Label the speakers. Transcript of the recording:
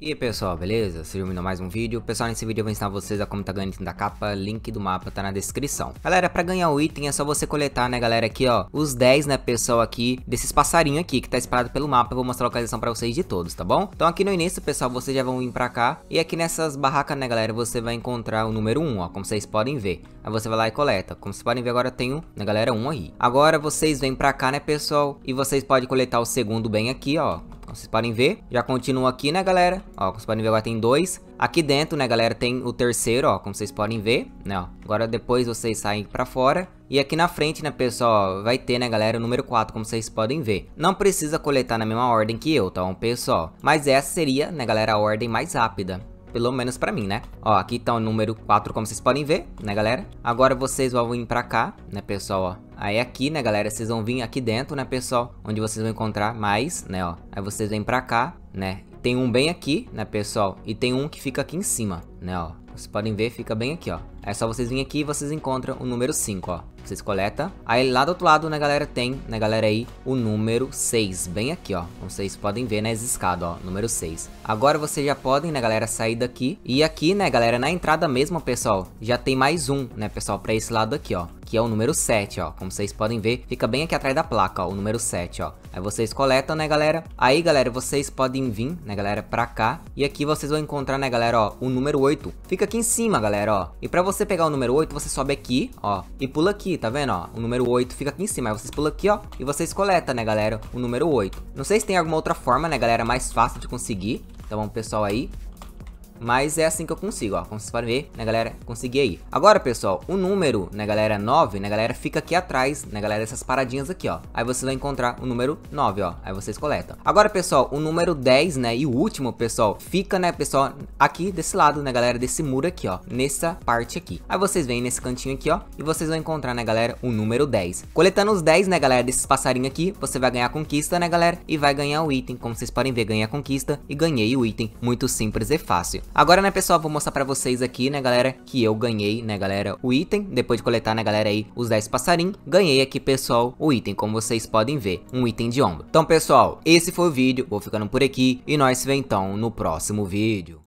Speaker 1: E aí pessoal, beleza? Sejam bem-vindos a mais um vídeo. Pessoal, nesse vídeo eu vou ensinar vocês a como tá ganhando item da capa, link do mapa tá na descrição. Galera, pra ganhar o item é só você coletar, né galera, aqui ó, os 10, né pessoal, aqui, desses passarinhos aqui que tá espalhado pelo mapa, eu vou mostrar a localização pra vocês de todos, tá bom? Então aqui no início, pessoal, vocês já vão vir pra cá, e aqui nessas barracas, né galera, você vai encontrar o número 1, ó, como vocês podem ver. Aí você vai lá e coleta, como vocês podem ver agora eu tenho, né galera, 1 aí. Agora vocês vêm pra cá, né pessoal, e vocês podem coletar o segundo bem aqui, ó, como vocês podem ver. Já continua aqui, né, galera? Ó, como vocês podem ver, agora tem dois. Aqui dentro, né, galera, tem o terceiro, ó, como vocês podem ver, né, ó. Agora depois vocês saem pra fora. E aqui na frente, né, pessoal, vai ter, né, galera, o número 4, como vocês podem ver. Não precisa coletar na mesma ordem que eu, tá, bom, pessoal? Mas essa seria, né, galera, a ordem mais rápida pelo menos pra mim, né? Ó, aqui tá o número 4, como vocês podem ver, né, galera? Agora vocês vão vir pra cá, né, pessoal, ó. Aí aqui, né, galera, vocês vão vir aqui dentro, né, pessoal, onde vocês vão encontrar mais, né, ó. Aí vocês vêm pra cá, né, tem um bem aqui, né, pessoal, e tem um que fica aqui em cima, né, ó. Vocês podem ver, fica bem aqui, ó. É só vocês virem aqui e vocês encontram o número 5, ó vocês coletam. Aí lá do outro lado, né, galera, tem, né, galera, aí o número 6, bem aqui, ó. como Vocês podem ver, né, escadas, ó, número 6. Agora vocês já podem, né, galera, sair daqui. E aqui, né, galera, na entrada mesmo, pessoal, já tem mais um, né, pessoal, pra esse lado aqui, ó que é o número 7, ó. Como vocês podem ver, fica bem aqui atrás da placa, ó, o número 7, ó. Aí vocês coletam, né, galera? Aí, galera, vocês podem vir, né, galera, pra cá. E aqui vocês vão encontrar, né, galera, ó, o número 8. Fica aqui em cima, galera, ó. E pra você pegar o número 8, você sobe aqui, ó, e pula aqui, tá vendo, ó? O número 8 fica aqui em cima, aí vocês pulam aqui, ó, e vocês coletam, né, galera, o número 8. Não sei se tem alguma outra forma, né, galera, mais fácil de conseguir, então pessoal aí? Mas é assim que eu consigo, ó. Como vocês podem ver, né, galera? Consegui aí. Agora, pessoal, o número, né, galera, 9, né, galera, fica aqui atrás, né, galera, essas paradinhas aqui, ó. Aí você vai encontrar o número 9, ó. Aí vocês coletam. Agora, pessoal, o número 10, né, e o último, pessoal, fica, né, pessoal, aqui desse lado, né, galera, desse muro aqui, ó. Nessa parte aqui. Aí vocês vêm nesse cantinho aqui, ó, e vocês vão encontrar, né, galera, o número 10. Coletando os 10, né, galera, desses passarinhos aqui, você vai ganhar a conquista, né, galera, e vai ganhar o item. Como vocês podem ver, ganhei a conquista e ganhei o item. Muito simples e fácil. Agora, né, pessoal, vou mostrar pra vocês aqui, né, galera, que eu ganhei, né, galera, o item. Depois de coletar, né, galera, aí, os 10 passarinhos, ganhei aqui, pessoal, o item, como vocês podem ver, um item de ombro. Então, pessoal, esse foi o vídeo, vou ficando por aqui e nós se vê, então, no próximo vídeo.